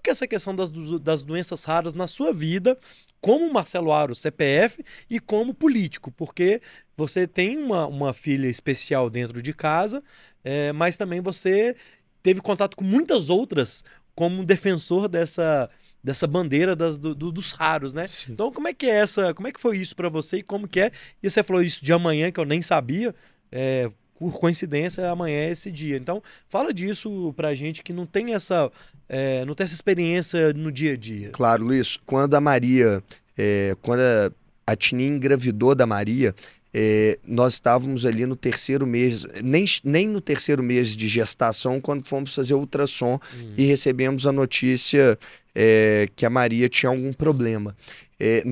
como que essa questão das, das doenças raras na sua vida, como Marcelo Aro, CPF, e como político, porque você tem uma, uma filha especial dentro de casa, é, mas também você teve contato com muitas outras como defensor dessa, dessa bandeira das, do, do, dos raros, né? Sim. Então, como é que é essa, como é que foi isso para você e como que é? E você falou isso de amanhã que eu nem sabia. É, por coincidência, amanhã é esse dia. Então, fala disso pra gente que não tem essa, é, não tem essa experiência no dia a dia. Claro, Luiz, quando a Maria, é, quando a, a Tini engravidou da Maria, é, nós estávamos ali no terceiro mês, nem, nem no terceiro mês de gestação, quando fomos fazer ultrassom hum. e recebemos a notícia é, que a Maria tinha algum problema. É,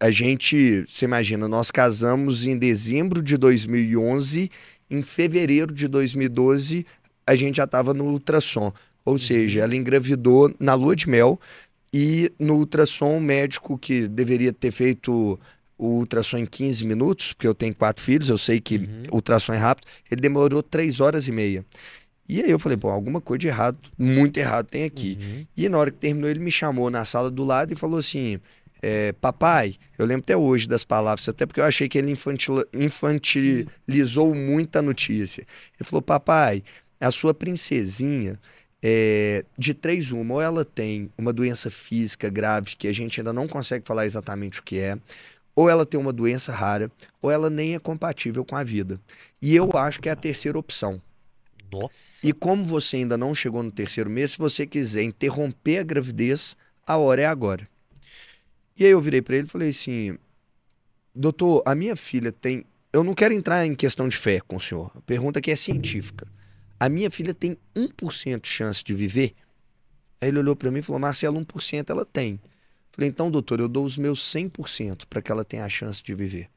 a gente, você imagina, nós casamos em dezembro de 2011 em fevereiro de 2012, a gente já estava no ultrassom. Ou uhum. seja, ela engravidou na lua de mel e no ultrassom o médico que deveria ter feito o ultrassom em 15 minutos, porque eu tenho quatro filhos, eu sei que uhum. ultrassom é rápido, ele demorou três horas e meia. E aí eu falei, bom, alguma coisa de errado, muito errado tem aqui. Uhum. E na hora que terminou, ele me chamou na sala do lado e falou assim: é, papai, eu lembro até hoje das palavras, até porque eu achei que ele infantil, infantilizou muito a notícia. Ele falou: Papai, a sua princesinha, é, de três uma, ou ela tem uma doença física grave que a gente ainda não consegue falar exatamente o que é, ou ela tem uma doença rara, ou ela nem é compatível com a vida. E eu acho que é a terceira opção. Nossa. E como você ainda não chegou no terceiro mês, se você quiser interromper a gravidez, a hora é agora. E aí eu virei para ele e falei assim: Doutor, a minha filha tem. Eu não quero entrar em questão de fé com o senhor. A pergunta que é científica. A minha filha tem 1% de chance de viver? Aí ele olhou para mim e falou: Marcelo, 1% ela tem. Falei: Então, doutor, eu dou os meus 100% para que ela tenha a chance de viver.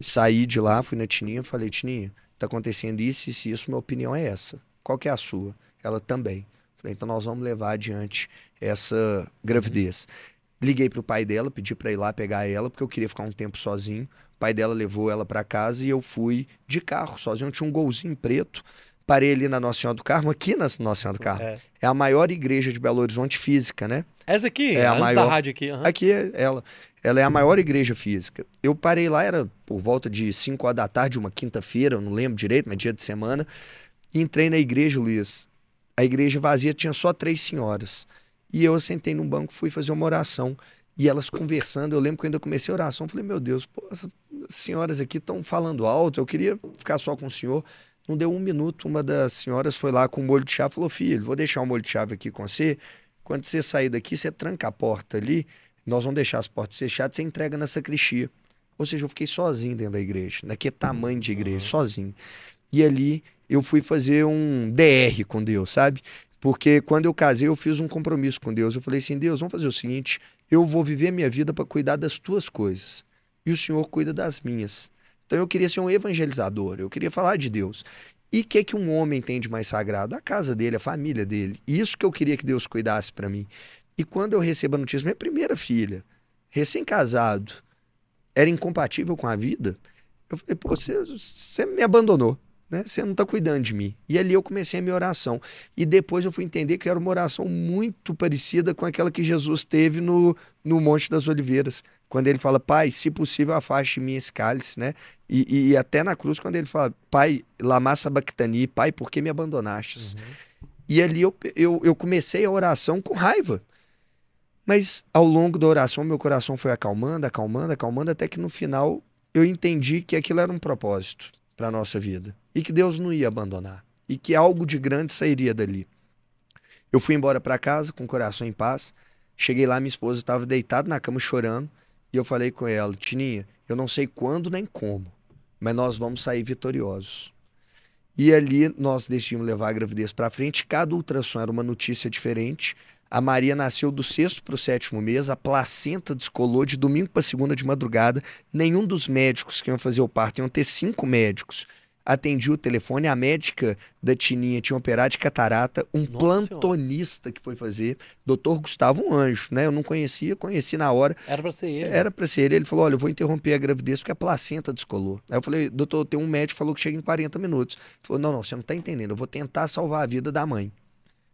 Saí de lá, fui na Tininha, falei: Tininha, tá acontecendo isso, se isso, minha opinião é essa. Qual que é a sua? Ela também. Falei: Então, nós vamos levar adiante essa gravidez. Uhum. Liguei pro pai dela, pedi para ir lá pegar ela, porque eu queria ficar um tempo sozinho. O pai dela levou ela para casa e eu fui de carro, sozinho. Eu tinha um golzinho preto. Parei ali na Nossa Senhora do Carmo, aqui na Nossa Senhora do Carmo. É, é a maior igreja de Belo Horizonte física, né? Essa aqui? É a antes maior... da rádio aqui. Uhum. Aqui é ela. Ela é a maior igreja física. Eu parei lá, era por volta de 5 horas da tarde, uma quinta-feira, eu não lembro direito, mas dia de semana. E entrei na igreja, Luiz. A igreja vazia tinha só três senhoras. E eu sentei num banco, fui fazer uma oração. E elas conversando, eu lembro que eu ainda comecei a oração, falei, meu Deus, pô, essas senhoras aqui estão falando alto, eu queria ficar só com o senhor. Não deu um minuto, uma das senhoras foi lá com o molho de chave e falou, filho, vou deixar o molho de chave aqui com você, quando você sair daqui, você tranca a porta ali, nós vamos deixar as portas fechadas, você entrega na sacristia. Ou seja, eu fiquei sozinho dentro da igreja, naquele né? tamanho de igreja, uhum. sozinho. E ali eu fui fazer um DR com Deus, sabe? Porque quando eu casei, eu fiz um compromisso com Deus. Eu falei assim: Deus, vamos fazer o seguinte: eu vou viver a minha vida para cuidar das tuas coisas. E o Senhor cuida das minhas. Então eu queria ser um evangelizador, eu queria falar de Deus. E o que, é que um homem tem de mais sagrado? A casa dele, a família dele. Isso que eu queria que Deus cuidasse para mim. E quando eu recebo a notícia, minha primeira filha, recém-casado, era incompatível com a vida, eu falei, pô, você, você me abandonou né? Você não está cuidando de mim. E ali eu comecei a minha oração. E depois eu fui entender que era uma oração muito parecida com aquela que Jesus teve no, no Monte das Oliveiras. Quando ele fala, Pai, se possível, afaste minhas mim esse cálice, né? E, e, e, até na cruz, quando ele fala, Pai, lamassa bactani, Pai, por que me abandonastes? Uhum. E ali eu, eu, eu comecei a oração com raiva. Mas ao longo da oração, meu coração foi acalmando, acalmando, acalmando, até que no final eu entendi que aquilo era um propósito para nossa vida e que Deus não ia abandonar e que algo de grande sairia dali. Eu fui embora para casa com o coração em paz. Cheguei lá, minha esposa estava deitada na cama chorando e eu falei com ela: Tininha, eu não sei quando nem como, mas nós vamos sair vitoriosos. E ali nós decidimos levar a gravidez para frente. Cada ultrassom era uma notícia diferente. A Maria nasceu do sexto para o sétimo mês, a placenta descolou de domingo para segunda de madrugada. Nenhum dos médicos que iam fazer o parto iam ter cinco médicos atendi o telefone, a médica da Tininha tinha operado de catarata, um Nossa plantonista senhora. que foi fazer, doutor Gustavo um Anjo, né? Eu não conhecia, conheci na hora. Era pra ser ele. Era pra ser ele. Ele falou, olha, eu vou interromper a gravidez porque a placenta descolou. Aí eu falei, doutor, tem um médico que falou que chega em 40 minutos. Ele falou, não, não, você não tá entendendo, eu vou tentar salvar a vida da mãe.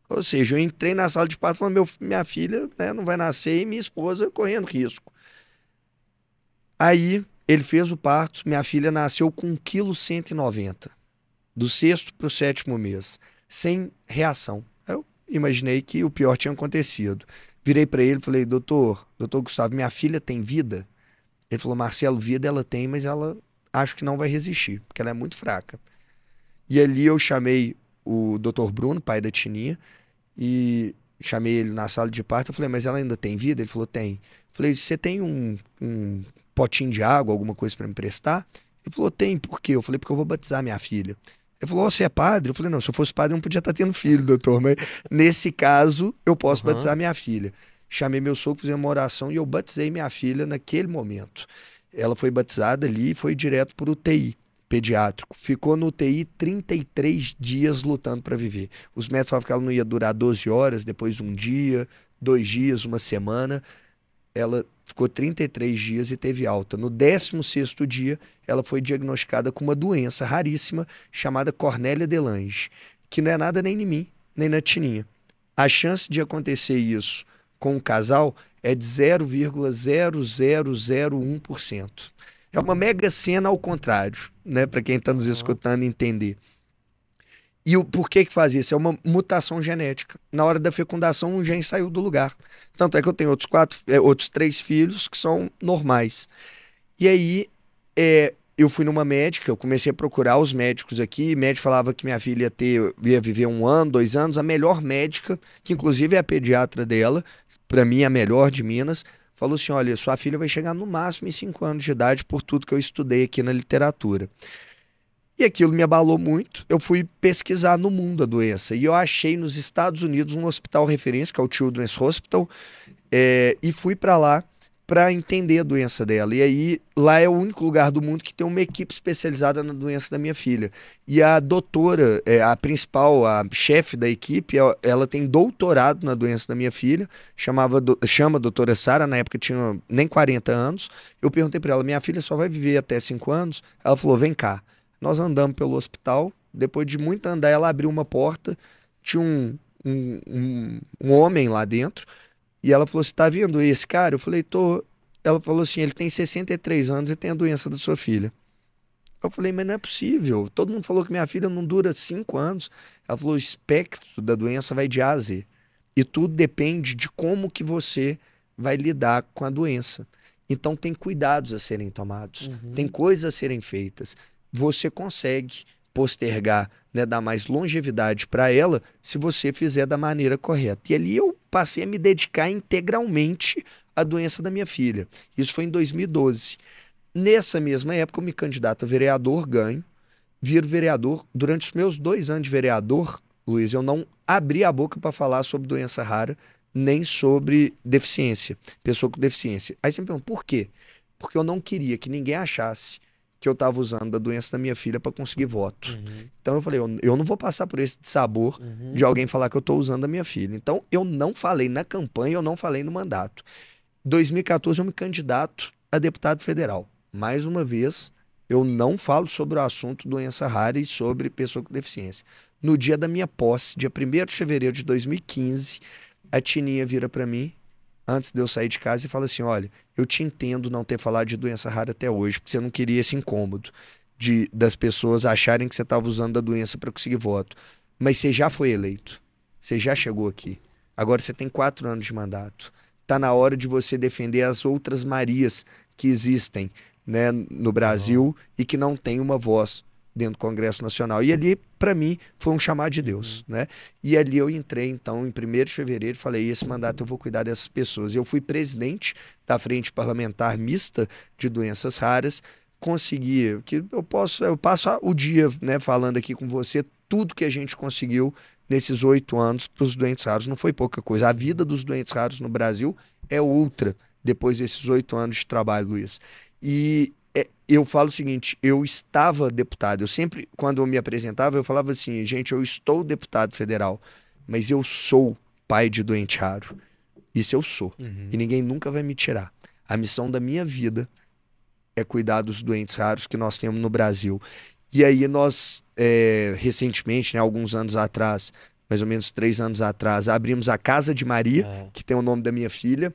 Ou seja, eu entrei na sala de parto falando, meu, minha filha né, não vai nascer e minha esposa correndo risco. Aí ele fez o parto, minha filha nasceu com 1,190 kg, do sexto para o sétimo mês, sem reação. Eu imaginei que o pior tinha acontecido. Virei para ele e falei, doutor, doutor Gustavo, minha filha tem vida? Ele falou, Marcelo, vida ela tem, mas ela acho que não vai resistir, porque ela é muito fraca. E ali eu chamei o doutor Bruno, pai da Tininha, e chamei ele na sala de parto. Eu falei, mas ela ainda tem vida? Ele falou, tem. Eu falei, você tem um, um potinho de água, alguma coisa para me emprestar? Ele falou, tem, por quê? Eu falei, porque eu vou batizar minha filha. Ele falou, oh, você é padre? Eu falei, não, se eu fosse padre eu não podia estar tendo filho, doutor, mas nesse caso eu posso uhum. batizar minha filha. Chamei meu sogro, fizemos uma oração e eu batizei minha filha naquele momento. Ela foi batizada ali e foi direto para o UTI pediátrico. Ficou no UTI 33 dias lutando para viver. Os médicos falavam que ela não ia durar 12 horas, depois um dia, dois dias, uma semana. Ela ficou 33 dias e teve alta. No 16º dia, ela foi diagnosticada com uma doença raríssima chamada Cornélia Delange, que não é nada nem em mim, nem na Tininha. A chance de acontecer isso com o casal é de 0,0001%. É uma mega cena ao contrário, né, para quem está nos uhum. escutando entender. E o porquê que faz isso? É uma mutação genética. Na hora da fecundação, um gene saiu do lugar. Tanto é que eu tenho outros quatro, é, outros três filhos que são normais. E aí, é, eu fui numa médica, eu comecei a procurar os médicos aqui. O médico falava que minha filha ia, ter, ia viver um ano, dois anos. A melhor médica, que inclusive é a pediatra dela, para mim a melhor de Minas, falou assim: olha, sua filha vai chegar no máximo em cinco anos de idade por tudo que eu estudei aqui na literatura. E aquilo me abalou muito. Eu fui pesquisar no mundo a doença. E eu achei nos Estados Unidos um hospital referência, que é o Children's Hospital, é, e fui para lá para entender a doença dela. E aí, lá é o único lugar do mundo que tem uma equipe especializada na doença da minha filha. E a doutora, é, a principal, a chefe da equipe, ela tem doutorado na doença da minha filha, chamava do, chama a doutora Sara, na época tinha nem 40 anos. Eu perguntei para ela: minha filha só vai viver até 5 anos? Ela falou: vem cá. Nós andamos pelo hospital. Depois de muito andar, ela abriu uma porta. Tinha um, um, um, um homem lá dentro. E ela falou: Você assim, tá vendo esse cara? Eu falei: Tô. Ela falou assim: Ele tem 63 anos e tem a doença da sua filha. Eu falei, mas não é possível. Todo mundo falou que minha filha não dura cinco anos. Ela falou, o espectro da doença vai de A a Z. E tudo depende de como que você vai lidar com a doença. Então tem cuidados a serem tomados, uhum. tem coisas a serem feitas você consegue postergar, né, dar mais longevidade para ela, se você fizer da maneira correta. E ali eu passei a me dedicar integralmente à doença da minha filha. Isso foi em 2012. Nessa mesma época, eu me candidato a vereador, ganho, viro vereador. Durante os meus dois anos de vereador, Luiz, eu não abri a boca para falar sobre doença rara, nem sobre deficiência, pessoa com deficiência. Aí você me pergunta, por quê? Porque eu não queria que ninguém achasse que eu estava usando da doença da minha filha para conseguir voto. Uhum. Então eu falei, eu, eu, não vou passar por esse sabor uhum. de alguém falar que eu estou usando a minha filha. Então eu não falei na campanha, eu não falei no mandato. 2014 eu me candidato a deputado federal. Mais uma vez, eu não falo sobre o assunto doença rara e sobre pessoa com deficiência. No dia da minha posse, dia 1 de fevereiro de 2015, a Tininha vira para mim antes de eu sair de casa e fala assim: olha, eu te entendo não ter falado de doença rara até hoje, porque você não queria esse incômodo de das pessoas acharem que você estava usando a doença para conseguir voto. Mas você já foi eleito, você já chegou aqui. Agora você tem quatro anos de mandato. Tá na hora de você defender as outras Marias que existem né, no Brasil uhum. e que não têm uma voz dentro do Congresso Nacional. E ali, para mim, foi um chamado de Deus, uhum. né? E ali eu entrei, então, em 1 de fevereiro, falei: esse mandato eu vou cuidar dessas pessoas. Eu fui presidente da Frente Parlamentar Mista de Doenças Raras, consegui, que eu posso, eu passo o dia, né, falando aqui com você, tudo que a gente conseguiu nesses oito anos para os doentes raros. Não foi pouca coisa. A vida dos doentes raros no Brasil é outra depois desses oito anos de trabalho, Luiz. E é, eu falo o seguinte: eu estava deputado. Eu sempre, quando eu me apresentava, eu falava assim, gente, eu estou deputado federal, mas eu sou pai de doente raro. Isso eu sou. Uhum. E ninguém nunca vai me tirar. A missão da minha vida é cuidar dos doentes raros que nós temos no Brasil. E aí nós, é, recentemente, né, alguns anos atrás, mais ou menos três anos atrás, abrimos a Casa de Maria, é. que tem o nome da minha filha,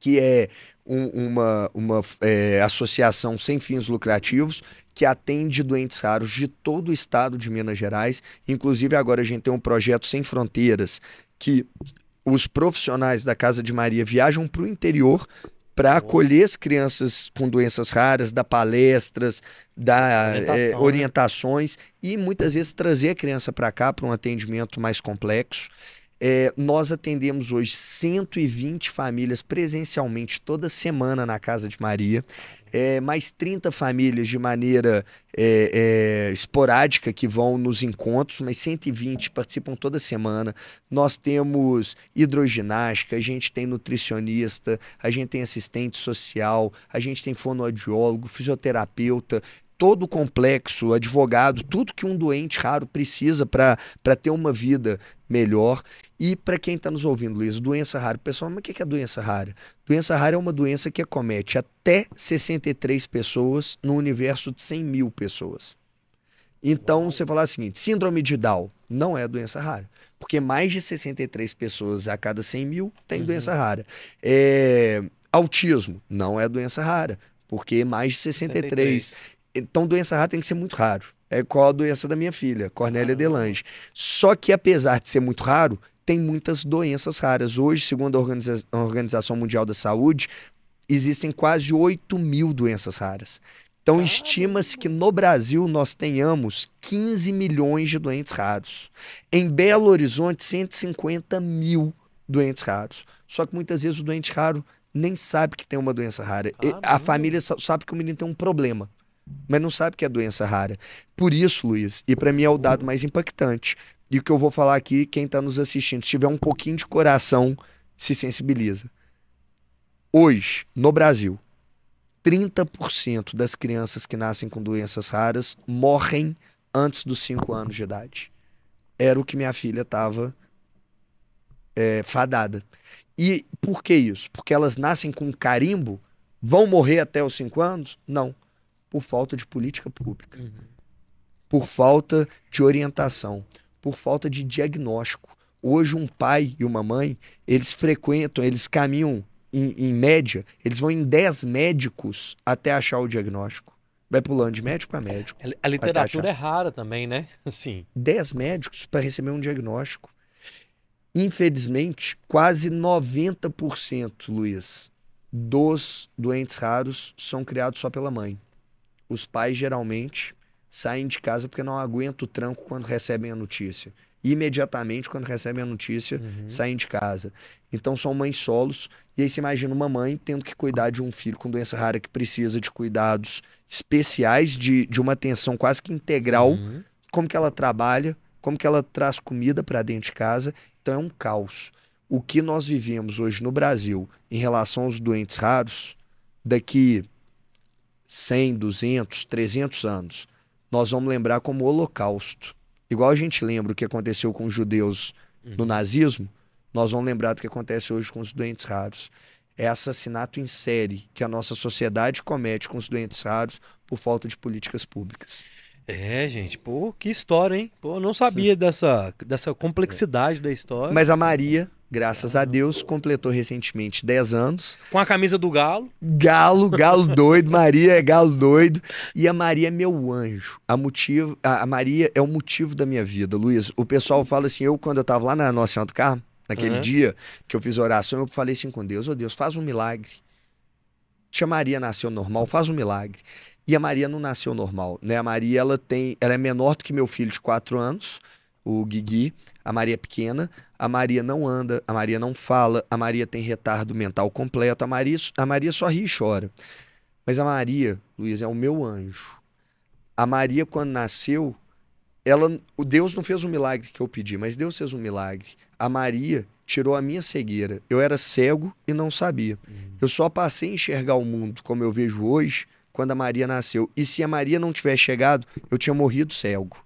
que é um, uma, uma é, associação sem fins lucrativos que atende doentes raros de todo o estado de Minas Gerais. Inclusive, agora a gente tem um projeto Sem Fronteiras, que os profissionais da Casa de Maria viajam para o interior para acolher as crianças com doenças raras, dar palestras, dar é, Orientação, é, orientações né? e muitas vezes trazer a criança para cá para um atendimento mais complexo. É, nós atendemos hoje 120 famílias presencialmente toda semana na Casa de Maria, é, mais 30 famílias de maneira é, é, esporádica que vão nos encontros, mas 120 participam toda semana. Nós temos hidroginástica, a gente tem nutricionista, a gente tem assistente social, a gente tem fonoaudiólogo, fisioterapeuta, todo o complexo, advogado, tudo que um doente raro precisa para ter uma vida melhor. E para quem está nos ouvindo, Luiz, doença rara. Pessoal, mas o que é doença rara? Doença rara é uma doença que acomete até 63 pessoas no universo de 100 mil pessoas. Então, você falar o seguinte, síndrome de Down não é doença rara. Porque mais de 63 pessoas a cada 100 mil tem uhum. doença rara. É, autismo não é doença rara. Porque mais de 63. 63. Então, doença rara tem que ser muito raro. É qual a doença da minha filha, Cornélia Delange. Só que, apesar de ser muito raro, tem muitas doenças raras. Hoje, segundo a Organiza Organização Mundial da Saúde, existem quase 8 mil doenças raras. Então, estima-se que no Brasil nós tenhamos 15 milhões de doentes raros. Em Belo Horizonte, 150 mil doentes raros. Só que muitas vezes o doente raro nem sabe que tem uma doença rara. A família sabe que o menino tem um problema, mas não sabe que é doença rara. Por isso, Luiz, e para mim é o dado mais impactante. E o que eu vou falar aqui, quem está nos assistindo, se tiver um pouquinho de coração, se sensibiliza. Hoje, no Brasil, 30% das crianças que nascem com doenças raras morrem antes dos 5 anos de idade. Era o que minha filha estava é, fadada. E por que isso? Porque elas nascem com carimbo? Vão morrer até os 5 anos? Não. Por falta de política pública. Uhum. Por falta de orientação por falta de diagnóstico. Hoje, um pai e uma mãe, eles frequentam, eles caminham em, em média, eles vão em 10 médicos até achar o diagnóstico. Vai pulando de médico a médico. A literatura é rara também, né? Assim. 10 médicos para receber um diagnóstico. Infelizmente, quase 90%, Luiz, dos doentes raros são criados só pela mãe. Os pais geralmente saem de casa porque não aguentam o tranco quando recebem a notícia. Imediatamente, quando recebem a notícia, uhum. saem de casa. Então, são mães solos. E aí, você imagina uma mãe tendo que cuidar de um filho com doença rara que precisa de cuidados especiais, de, de uma atenção quase que integral. Uhum. Como que ela trabalha, como que ela traz comida para dentro de casa. Então, é um caos. O que nós vivemos hoje no Brasil em relação aos doentes raros, daqui 100, 200, 300 anos nós vamos lembrar como Holocausto. Igual a gente lembra o que aconteceu com os judeus no uhum. nazismo, nós vamos lembrar do que acontece hoje com os doentes raros. É assassinato em série que a nossa sociedade comete com os doentes raros por falta de políticas públicas. É, gente, pô, que história, hein? Pô, eu não sabia dessa, dessa complexidade é. da história. Mas a Maria graças a Deus, completou recentemente 10 anos. Com a camisa do Galo. Galo, Galo doido, Maria é Galo doido. E a Maria é meu anjo. A, motivo, a, Maria é o motivo da minha vida, Luiz. O pessoal fala assim, eu quando eu tava lá na Nossa Senhora do Carmo, naquele uhum. dia que eu fiz oração, eu falei assim com Deus, ô oh, Deus, faz um milagre. Tia Maria nasceu normal, faz um milagre. E a Maria não nasceu normal, né? A Maria, ela tem, ela é menor do que meu filho de 4 anos, o Guigui, a Maria é pequena, a Maria não anda, a Maria não fala, a Maria tem retardo mental completo, a Maria, a Maria só ri e chora. Mas a Maria, Luiz, é o meu anjo. A Maria, quando nasceu, ela, o Deus não fez o um milagre que eu pedi, mas Deus fez um milagre. A Maria tirou a minha cegueira. Eu era cego e não sabia. Uhum. Eu só passei a enxergar o mundo como eu vejo hoje quando a Maria nasceu. E se a Maria não tivesse chegado, eu tinha morrido cego.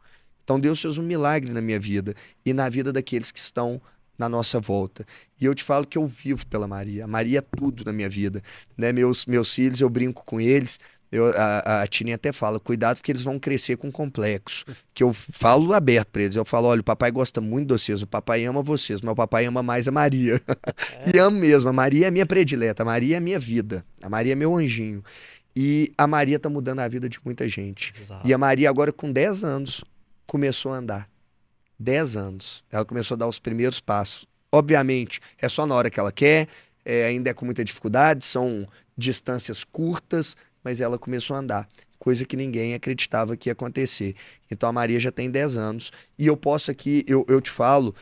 Então Deus fez um milagre na minha vida e na vida daqueles que estão na nossa volta. E eu te falo que eu vivo pela Maria. A Maria é tudo na minha vida. Né? Meus, meus filhos, eu brinco com eles. Eu, a, a Tininha até fala, cuidado porque eles vão crescer com complexo. Que eu falo aberto para eles. Eu falo, olha, o papai gosta muito de vocês, o papai ama vocês, mas o papai ama mais a Maria. É. e amo mesmo. A Maria é minha predileta, a Maria é minha vida, a Maria é meu anjinho. E a Maria tá mudando a vida de muita gente. Exato. E a Maria agora com 10 anos, começou a andar. 10 anos. Ela começou a dar os primeiros passos. Obviamente, é só na hora que ela quer, é, ainda é com muita dificuldade, são distâncias curtas, mas ela começou a andar, coisa que ninguém acreditava que ia acontecer. Então a Maria já tem 10 anos. E eu posso aqui, eu, eu te falo,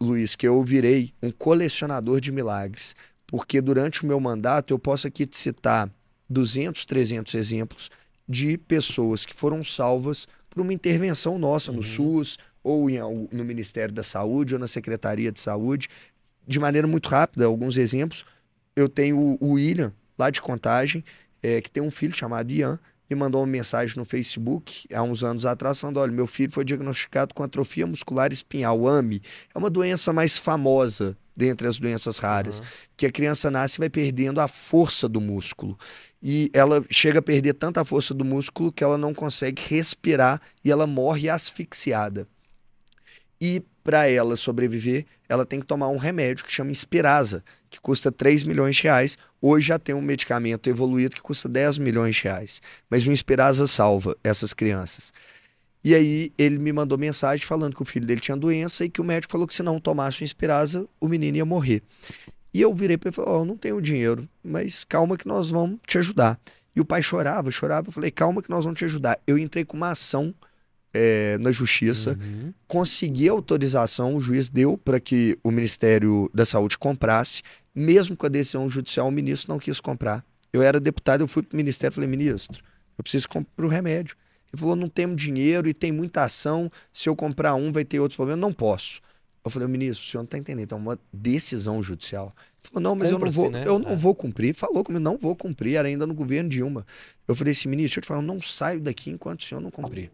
Luiz, que eu virei um colecionador de milagres, porque durante o meu mandato eu posso aqui te citar 200, 300 exemplos de pessoas que foram salvas para uma intervenção nossa no uhum. SUS, ou em, no Ministério da Saúde, ou na Secretaria de Saúde. De maneira muito rápida, alguns exemplos. Eu tenho o William, lá de Contagem, é, que tem um filho chamado Ian, me mandou uma mensagem no Facebook há uns anos atrás, falando: olha, meu filho foi diagnosticado com atrofia muscular espinhal, AMI. É uma doença mais famosa dentre as doenças raras, uhum. que a criança nasce e vai perdendo a força do músculo. E ela chega a perder tanta força do músculo que ela não consegue respirar e ela morre asfixiada. E para ela sobreviver, ela tem que tomar um remédio que chama Espirasa, que custa 3 milhões de reais. Hoje já tem um medicamento evoluído que custa 10 milhões de reais. Mas o Espirasa salva essas crianças. E aí ele me mandou mensagem falando que o filho dele tinha doença e que o médico falou que se não tomasse o Inspirasa, o menino ia morrer. E eu virei para ele e falei, ó, oh, não tenho dinheiro, mas calma que nós vamos te ajudar. E o pai chorava, chorava, eu falei, calma que nós vamos te ajudar. Eu entrei com uma ação é, na justiça, uhum. consegui autorização, o juiz deu para que o Ministério da Saúde comprasse, mesmo com a decisão judicial, o ministro não quis comprar. Eu era deputado, eu fui para o Ministério e falei, ministro, eu preciso comprar o remédio. Ele falou: não temos dinheiro e tem muita ação. Se eu comprar um, vai ter outros problemas. Não posso. Eu falei, ministro, o senhor não está entendendo, é então, uma decisão judicial. Ele falou, não, mas eu não vou, né? eu não é. vou cumprir. Falou comigo, não vou cumprir, era ainda no governo Dilma. Eu falei assim, ministro, deixa eu te falar, não saio daqui enquanto o senhor não cumprir.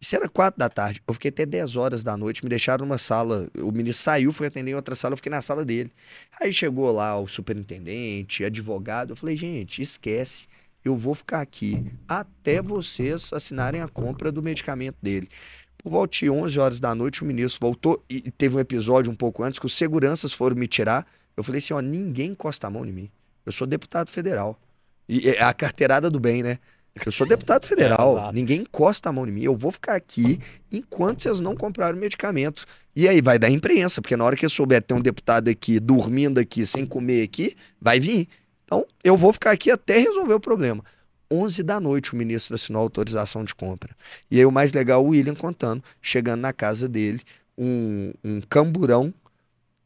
Isso era quatro da tarde. Eu fiquei até 10 horas da noite, me deixaram numa sala. O ministro saiu, foi atender em outra sala, eu fiquei na sala dele. Aí chegou lá o superintendente, advogado. Eu falei, gente, esquece eu vou ficar aqui até vocês assinarem a compra do medicamento dele. Por volta de 11 horas da noite, o ministro voltou e teve um episódio um pouco antes que os seguranças foram me tirar. Eu falei assim: ó, ninguém encosta a mão em mim. Eu sou deputado federal. E é a carteirada do bem, né? Eu sou deputado federal, é, ninguém encosta a mão em mim. Eu vou ficar aqui enquanto vocês não comprarem medicamento. E aí vai dar imprensa, porque na hora que eu souber ter um deputado aqui dormindo aqui, sem comer aqui, vai vir. Então, eu vou ficar aqui até resolver o problema. 11 da noite o ministro assinou a autorização de compra. E aí o mais legal, o William contando, chegando na casa dele, um, um camburão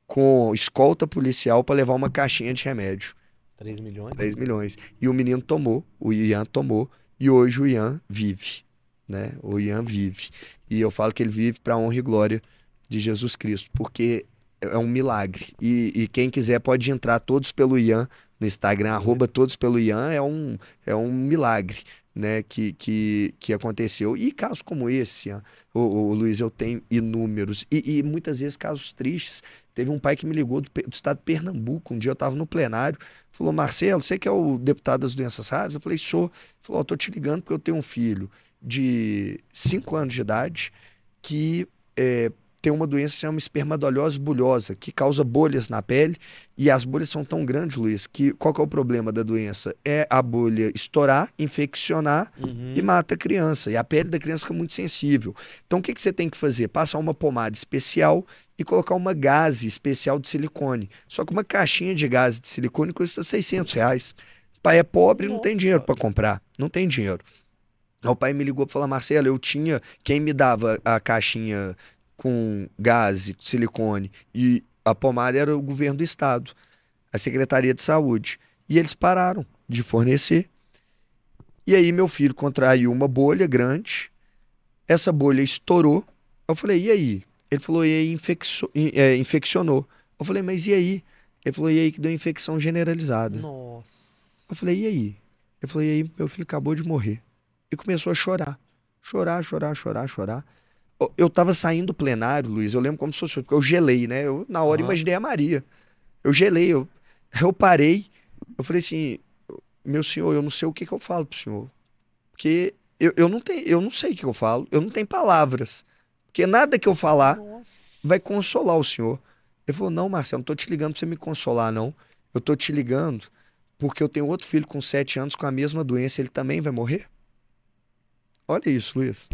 com escolta policial para levar uma caixinha de remédio. 3 milhões? 3 milhões. E o menino tomou, o Ian tomou, e hoje o Ian vive. Né? O Ian vive. E eu falo que ele vive para honra e glória de Jesus Cristo, porque é um milagre. E, e quem quiser pode entrar todos pelo Ian no Instagram, uhum. arroba todos pelo Ian, é um, é um milagre. Né, que, que, que aconteceu. E casos como esse, o, o Luiz, eu tenho inúmeros. E, e, muitas vezes casos tristes. Teve um pai que me ligou do, do estado de Pernambuco. Um dia eu estava no plenário. Falou, Marcelo, você que é o deputado das doenças raras? Eu falei, sou. Ele falou, oh, tô te ligando porque eu tenho um filho de 5 anos de idade que é, tem uma doença que chama espermadolose bulhosa, que causa bolhas na pele. E as bolhas são tão grandes, Luiz, que qual que é o problema da doença? É a bolha estourar, infeccionar uhum. e mata a criança. E a pele da criança fica muito sensível. Então o que, que você tem que fazer? Passar uma pomada especial e colocar uma gase especial de silicone. Só que uma caixinha de gase de silicone custa 600 reais. O pai é pobre Nossa. não tem dinheiro para comprar. Não tem dinheiro. O pai me ligou para falar, Marcelo, eu tinha, quem me dava a caixinha com gás, silicone, e a pomada era o governo do estado, a Secretaria de Saúde. E eles pararam de fornecer. E aí meu filho contraiu uma bolha grande, essa bolha estourou. Eu falei, e aí? Ele falou, e aí infeccio... é, infeccionou. Eu falei, mas e aí? Ele falou, e aí que deu infecção generalizada. Nossa. Eu falei, e aí? Ele falou, e aí meu filho acabou de morrer. E começou a chorar. Chorar, chorar, chorar, chorar eu tava saindo do plenário, Luiz, eu lembro como se fosse, porque eu gelei, né? Eu, na hora, uhum. imaginei a Maria. Eu gelei, eu, eu parei, eu falei assim, meu senhor, eu não sei o que, que eu falo pro senhor. Porque eu, eu, não tenho, eu não sei o que eu falo, eu não tenho palavras. Porque nada que eu falar Nossa. vai consolar o senhor. Ele falou, não, Marcelo, não tô te ligando pra você me consolar, não. Eu tô te ligando porque eu tenho outro filho com sete anos com a mesma doença, ele também vai morrer? Olha isso, Luiz.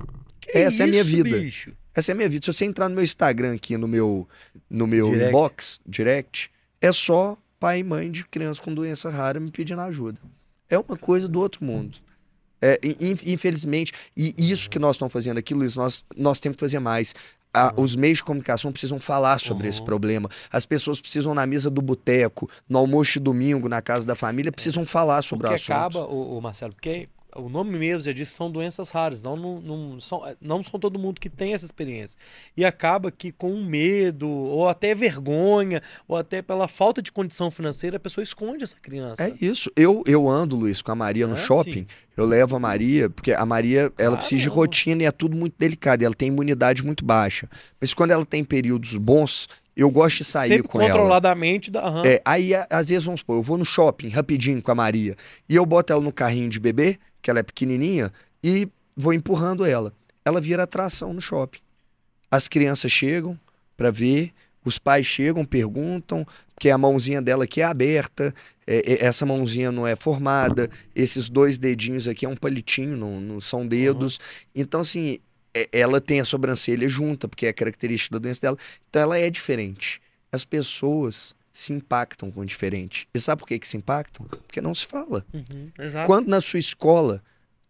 Que Essa isso, é a minha vida. Bicho? Essa é a minha vida. Se você entrar no meu Instagram aqui, no meu, no meu direct. inbox, direct, é só pai e mãe de criança com doença rara me pedindo ajuda. É uma coisa do outro mundo. É, infelizmente, e isso que nós estamos fazendo aqui, Luiz, nós, nós temos que fazer mais. A, uhum. os meios de comunicação precisam falar sobre uhum. esse problema. As pessoas precisam, na mesa do boteco, no almoço de domingo, na casa da família, precisam falar sobre porque o assunto. acaba, o, o Marcelo, porque o nome mesmo já disse são doenças raras, não, não, não, são, eh, não são todo mundo que tem essa experiência. E acaba que com medo, ou até vergonha, ou até pela falta de condição financeira, a pessoa esconde essa criança. É isso. Eu, eu ando, Luiz, com a Maria no é shopping, assim. eu levo a Maria, porque a Maria ela ah, precisa não. de rotina e é tudo muito delicado, ela tem imunidade muito baixa. Mas quando ela tem períodos bons, eu gosto de sair Sempre com controladamente ela. da RAM. É, aí, às vezes, vamos supor, eu vou no shopping rapidinho com a Maria e eu boto ela no carrinho de bebê, que ela é pequenininha, e vou empurrando ela. Ela vira atração no shopping. As crianças chegam para ver, os pais chegam, perguntam, porque é a mãozinha dela aqui é aberta, é, é, essa mãozinha não é formada, esses dois dedinhos aqui é um palitinho, não, não são dedos. Uhum. Então, assim, é, ela tem a sobrancelha junta, porque é característica da doença dela. Então ela é diferente. As pessoas se impactam com o diferente. E sabe por que, que se impactam? Porque não se fala. Uhum, Quando na sua escola,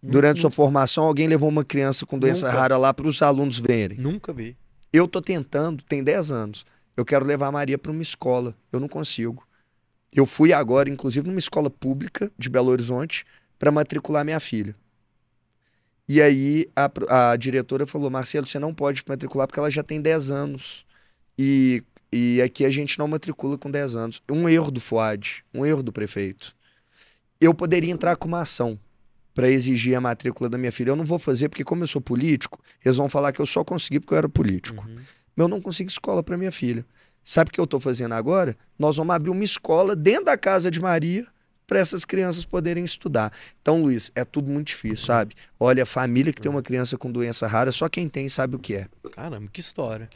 durante sua formação, alguém levou uma criança com doença Nunca. rara lá para os alunos verem. Nunca vi. Eu tô tentando, tem 10 anos. Eu quero levar a Maria para uma escola. Eu não consigo. Eu fui agora, inclusive, numa escola pública de Belo Horizonte para matricular minha filha. E aí a, a diretora falou: Marcelo, você não pode matricular porque ela já tem 10 anos. E, e aqui a gente não matricula com 10 anos. Um erro do FUAD, um erro do prefeito. Eu poderia entrar com uma ação para exigir a matrícula da minha filha. Eu não vou fazer porque, como eu sou político, eles vão falar que eu só consegui porque eu era político. Uhum. Mas eu não consigo escola para minha filha. Sabe o que eu estou fazendo agora? Nós vamos abrir uma escola dentro da casa de Maria para essas crianças poderem estudar. Então, Luiz, é tudo muito difícil, sabe? Olha, a família que tem uma criança com doença rara, só quem tem sabe o que é. Caramba, que história.